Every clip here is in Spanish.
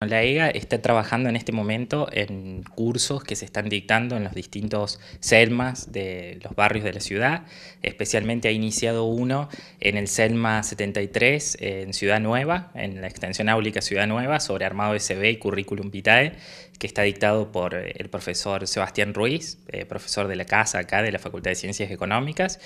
La EGA está trabajando en este momento en cursos que se están dictando en los distintos selmas de los barrios de la ciudad. Especialmente ha iniciado uno en el selma 73 en Ciudad Nueva, en la extensión áulica Ciudad Nueva, sobre armado SB y currículum vitae, que está dictado por eh, el profesor Sebastián Ruiz, eh, profesor de la casa acá de la Facultad de Ciencias Económicas.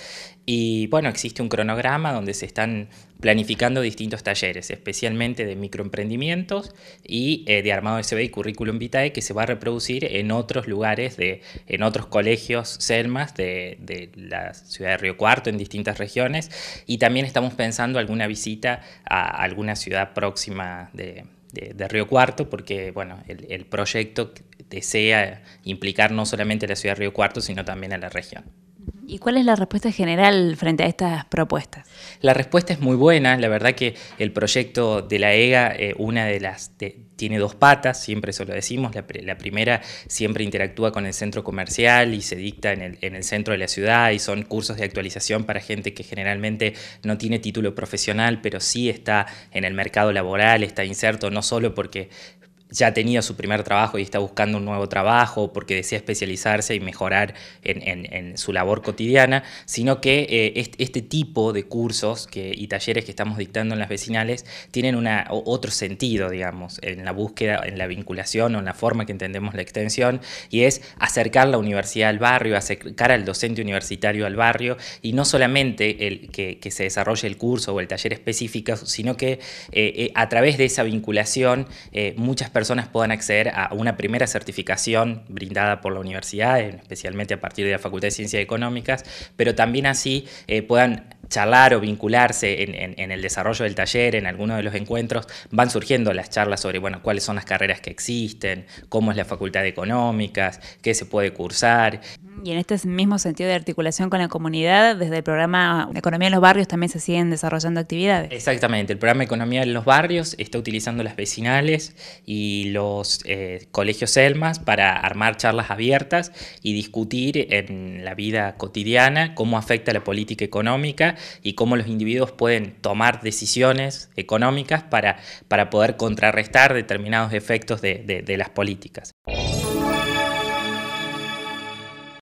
Y bueno, existe un cronograma donde se están planificando distintos talleres, especialmente de microemprendimientos y eh, de armado de CV y currículum vitae que se va a reproducir en otros lugares, de, en otros colegios selmas de, la ciudad de Río Cuarto, en distintas regiones, y también estamos pensando alguna visita a alguna ciudad próxima de, de, Río Cuarto, porque bueno, el, el proyecto desea implicar no solamente a la ciudad de Río Cuarto, sino también a la región. ¿Y cuál es la respuesta general frente a estas propuestas? La respuesta es muy buena, la verdad que el proyecto de la EGA, eh, una de las, tiene dos patas, siempre eso lo decimos, la, primera siempre interactúa con el centro comercial y se dicta en el, en el, centro de la ciudad y son cursos de actualización para gente que generalmente no tiene título profesional, pero sí está en el mercado laboral, está inserto no solo porque ya tenía su primer trabajo y está buscando un nuevo trabajo porque desea especializarse y mejorar en, su labor cotidiana, sino que eh, este, tipo de cursos que, y talleres que estamos dictando en las vecinales tienen una, otro sentido, digamos, en la búsqueda, en la vinculación o en la forma que entendemos la extensión, y es acercar la universidad al barrio, acercar al docente universitario al barrio, y no solamente el, que, se desarrolle el curso o el taller específico, sino que eh, eh, a través de esa vinculación muchas personas personas puedan acceder a una primera certificación brindada por la universidad, especialmente a partir de la Facultad de Ciencias Económicas, pero también así eh, puedan charlar o vincularse en, el desarrollo del taller, en alguno de los encuentros, van surgiendo las charlas sobre, bueno, cuáles son las carreras que existen, cómo es la facultad de económicas, qué se puede cursar. Y en este mismo sentido de articulación con la comunidad, desde el programa Economía en los Barrios también se siguen desarrollando actividades. Exactamente, el programa Economía en los Barrios está utilizando las vecinales y los eh, colegios ELMAS para armar charlas abiertas y discutir en la vida cotidiana cómo afecta la política económica y cómo los individuos pueden tomar decisiones económicas para, poder contrarrestar determinados efectos de las políticas.